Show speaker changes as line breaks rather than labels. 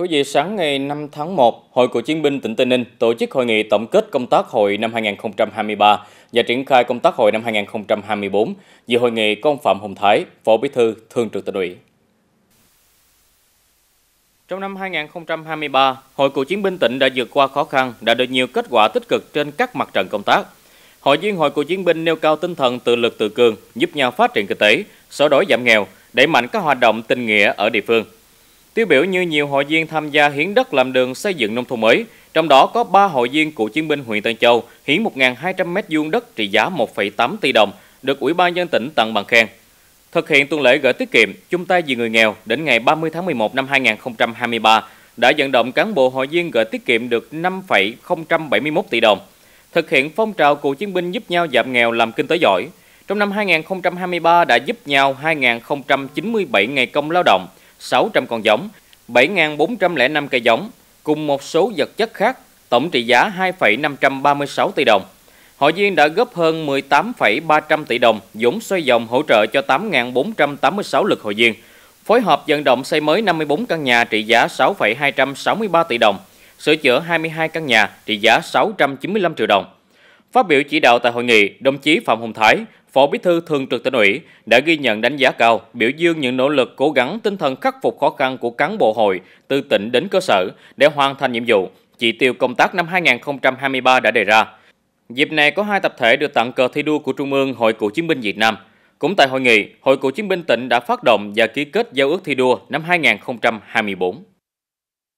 Thưa quý vị, sáng ngày 5 tháng 1, Hội Cựu chiến binh tỉnh Tây Ninh tổ chức hội nghị tổng kết công tác hội năm 2023 và triển khai công tác hội năm 2024. Dự hội nghị có ông Phạm Hồng Thái, Phó Bí thư, Thường trực tỉnh ủy. Trong năm 2023, Hội Cựu chiến binh tỉnh đã vượt qua khó khăn, đã được nhiều kết quả tích cực trên các mặt trận công tác. Hội viên Hội Cựu chiến binh nêu cao tinh thần tự lực tự cường, giúp nhau phát triển kinh tế, xóa đói giảm nghèo, đẩy mạnh các hoạt động tình nghĩa ở địa phương – tiêu biểu như nhiều hội viên tham gia hiến đất làm đường xây dựng nông thôn mới, trong đó có 3 hội viên cựu chiến binh huyện Tân Châu hiến 1.200 mét vuông đất trị giá 1,8 tỷ đồng, được Ủy ban dân tỉnh tặng bằng khen. Thực hiện tuần lễ gửi tiết kiệm, chung tay vì người nghèo đến ngày 30 tháng 11 năm 2023 đã vận động cán bộ hội viên gửi tiết kiệm được 5,071 tỷ đồng. Thực hiện phong trào cựu chiến binh giúp nhau giảm nghèo làm kinh tế giỏi. Trong năm 2023 đã giúp nhau 2.097 ngày công lao động, 600 con giống, 7.405 cây giống cùng một số vật chất khác, tổng trị giá 2,536 tỷ đồng. Hội viên đã góp hơn 18,300 tỷ đồng vốn xoay vòng hỗ trợ cho 8.486 lượt hội viên, phối hợp vận động xây mới 54 căn nhà trị giá 6,263 tỷ đồng, sửa chữa 22 căn nhà trị giá 695 triệu đồng. Phát biểu chỉ đạo tại hội nghị, đồng chí Phạm Hùng Thái, Phó Bí thư Thường trực Tỉnh ủy đã ghi nhận đánh giá cao, biểu dương những nỗ lực cố gắng tinh thần khắc phục khó khăn của cán bộ hội từ tỉnh đến cơ sở để hoàn thành nhiệm vụ, chỉ tiêu công tác năm 2023 đã đề ra. Dịp này có hai tập thể được tặng cờ thi đua của Trung ương Hội Cựu chiến binh Việt Nam. Cũng tại hội nghị, Hội Cựu chiến binh tỉnh đã phát động và ký kết giao ước thi đua năm 2024.